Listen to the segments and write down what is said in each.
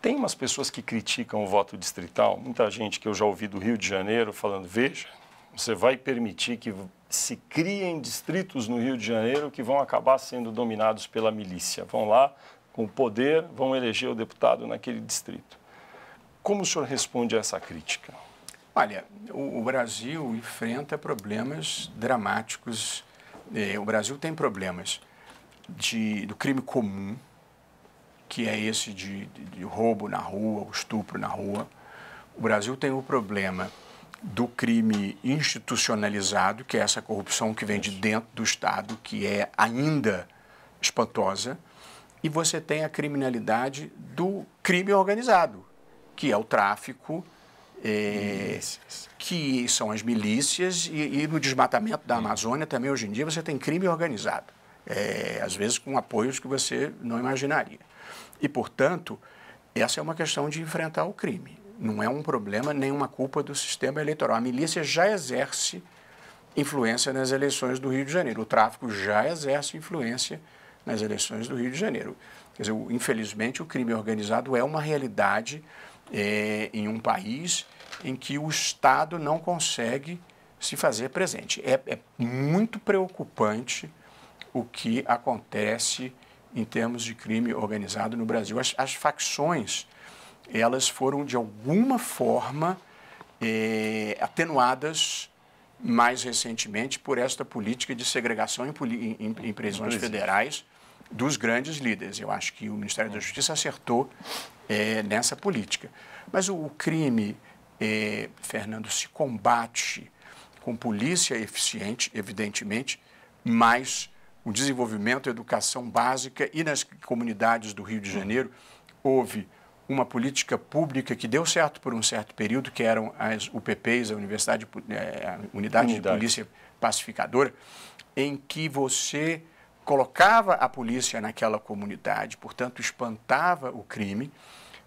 Tem umas pessoas que criticam o voto distrital, muita gente que eu já ouvi do Rio de Janeiro falando: veja, você vai permitir que se criem distritos no Rio de Janeiro que vão acabar sendo dominados pela milícia. Vão lá com o poder, vão eleger o deputado naquele distrito. Como o senhor responde a essa crítica? Olha, o, Brasil enfrenta problemas dramáticos. É, o Brasil tem problemas de, do crime comum, que é esse de, de, de roubo na rua, o estupro na rua. O Brasil tem o problema do crime institucionalizado, que é essa corrupção que vem de dentro do Estado, que é ainda espantosa, e você tem a criminalidade do crime organizado, que é o tráfico, é, que são as milícias, e, e, no desmatamento da hum. Amazônia também hoje em dia você tem crime organizado, é, às vezes com apoios que você não imaginaria. E, portanto, essa é uma questão de enfrentar o crime. Não é um problema nem uma culpa do sistema eleitoral. A milícia já exerce influência nas eleições do Rio de Janeiro. O tráfico já exerce influência nas eleições do Rio de Janeiro. Quer dizer, infelizmente, o crime organizado é uma realidade é, em um país em que o Estado não consegue se fazer presente. É, é muito preocupante o que acontece em termos de crime organizado no Brasil. As, as facções, elas foram, de alguma forma, é, atenuadas mais recentemente por esta política de segregação em, em, em, prisões federais dos grandes líderes. Eu acho que o Ministério da hum. Justiça acertou é, nessa política. Mas o, o crime, é, Fernando, se combate com polícia eficiente, evidentemente, mas o desenvolvimento e educação básica e nas comunidades do Rio de Janeiro houve uma política pública que deu certo por um certo período, que eram as UPPs, a, Universidade, eh, a Unidade, Unidade de Polícia Pacificadora, em que você colocava a polícia naquela comunidade, portanto, espantava o crime,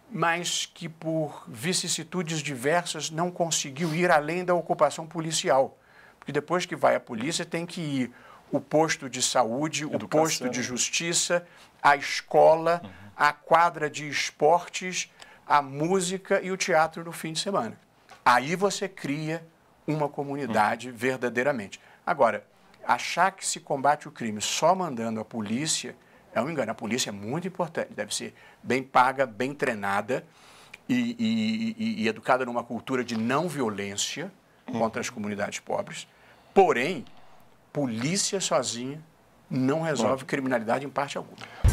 mas que por vicissitudes diversas não conseguiu ir além da ocupação policial. Porque depois que vai a polícia, tem que ir o posto de saúde, Educação. o posto de justiça, a escola, uhum. a quadra de esportes, a música e o teatro no fim de semana. Aí você cria uma comunidade uhum. verdadeiramente. Agora, achar que se combate o crime só mandando a polícia é um engano. A polícia é muito importante, deve ser bem paga, bem treinada e, e, e, e educada numa cultura de não violência uhum. contra as comunidades pobres. Porém, polícia sozinha não resolve criminalidade em parte alguma.